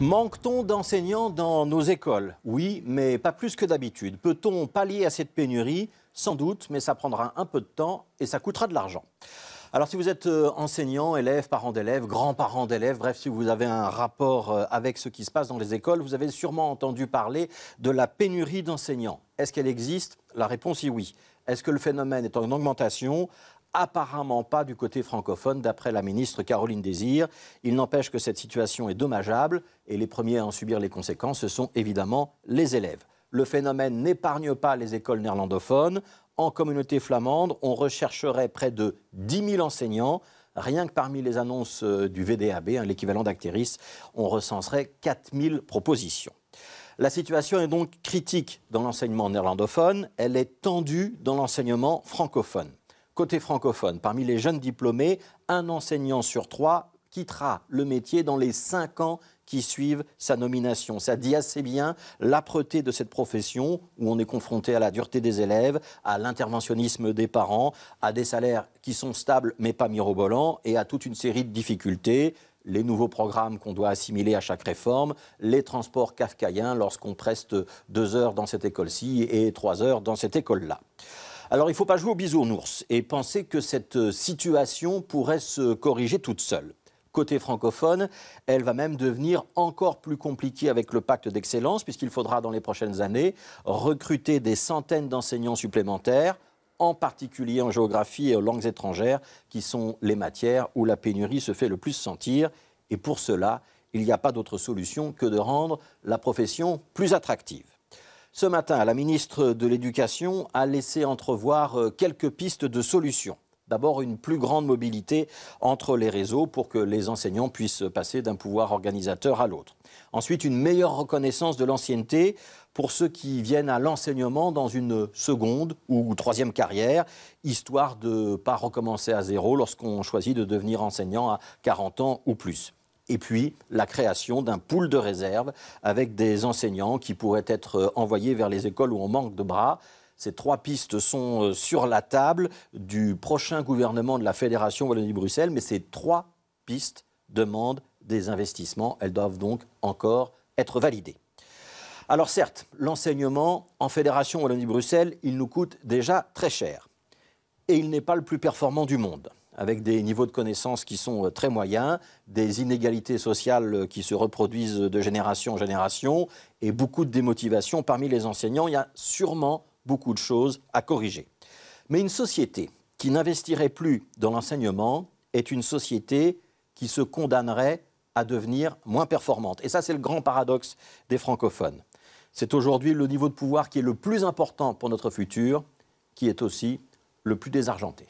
Manque-t-on d'enseignants dans nos écoles Oui, mais pas plus que d'habitude. Peut-on pallier à cette pénurie Sans doute, mais ça prendra un peu de temps et ça coûtera de l'argent. Alors si vous êtes euh, enseignant, élève, parent d'élève, grand-parent d'élève, bref, si vous avez un rapport euh, avec ce qui se passe dans les écoles, vous avez sûrement entendu parler de la pénurie d'enseignants. Est-ce qu'elle existe La réponse est oui. Est-ce que le phénomène est en augmentation apparemment pas du côté francophone, d'après la ministre Caroline Désir. Il n'empêche que cette situation est dommageable et les premiers à en subir les conséquences, ce sont évidemment les élèves. Le phénomène n'épargne pas les écoles néerlandophones. En communauté flamande, on rechercherait près de 10 000 enseignants. Rien que parmi les annonces euh, du VDAB, hein, l'équivalent d'Actéris, on recenserait 4 000 propositions. La situation est donc critique dans l'enseignement néerlandophone, elle est tendue dans l'enseignement francophone. Côté francophone, parmi les jeunes diplômés, un enseignant sur trois quittera le métier dans les cinq ans qui suivent sa nomination. Ça dit assez bien l'âpreté de cette profession où on est confronté à la dureté des élèves, à l'interventionnisme des parents, à des salaires qui sont stables mais pas mirobolants et à toute une série de difficultés les nouveaux programmes qu'on doit assimiler à chaque réforme, les transports kafkaïens lorsqu'on preste deux heures dans cette école-ci et trois heures dans cette école-là. Alors il ne faut pas jouer au ours, et penser que cette euh, situation pourrait se corriger toute seule. Côté francophone, elle va même devenir encore plus compliquée avec le pacte d'excellence, puisqu'il faudra dans les prochaines années recruter des centaines d'enseignants supplémentaires, en particulier en géographie et aux langues étrangères, qui sont les matières où la pénurie se fait le plus sentir. Et pour cela, il n'y a pas d'autre solution que de rendre la profession plus attractive. Ce matin, la ministre de l'Éducation a laissé entrevoir euh, quelques pistes de solutions. D'abord, une plus grande mobilité entre les réseaux pour que les enseignants puissent passer d'un pouvoir organisateur à l'autre. Ensuite, une meilleure reconnaissance de l'ancienneté pour ceux qui viennent à l'enseignement dans une seconde ou troisième carrière, histoire de ne pas recommencer à zéro lorsqu'on choisit de devenir enseignant à 40 ans ou plus et puis la création d'un pool de réserve avec des enseignants qui pourraient être euh, envoyés vers les écoles où on manque de bras. Ces trois pistes sont euh, sur la table du prochain gouvernement de la Fédération Wallonie-Bruxelles, mais ces trois pistes demandent des investissements. Elles doivent donc encore être validées. Alors certes, l'enseignement en Fédération Wallonie-Bruxelles, il nous coûte déjà très cher. Et il n'est pas le plus performant du monde avec des niveaux de connaissances qui sont euh, très moyens, des inégalités sociales euh, qui se reproduisent de génération en génération et beaucoup de démotivation parmi les enseignants. Il y a sûrement beaucoup de choses à corriger. Mais une société qui n'investirait plus dans l'enseignement est une société qui se condamnerait à devenir moins performante. Et ça, c'est le grand paradoxe des francophones. C'est aujourd'hui le niveau de pouvoir qui est le plus important pour notre futur, qui est aussi le plus désargenté.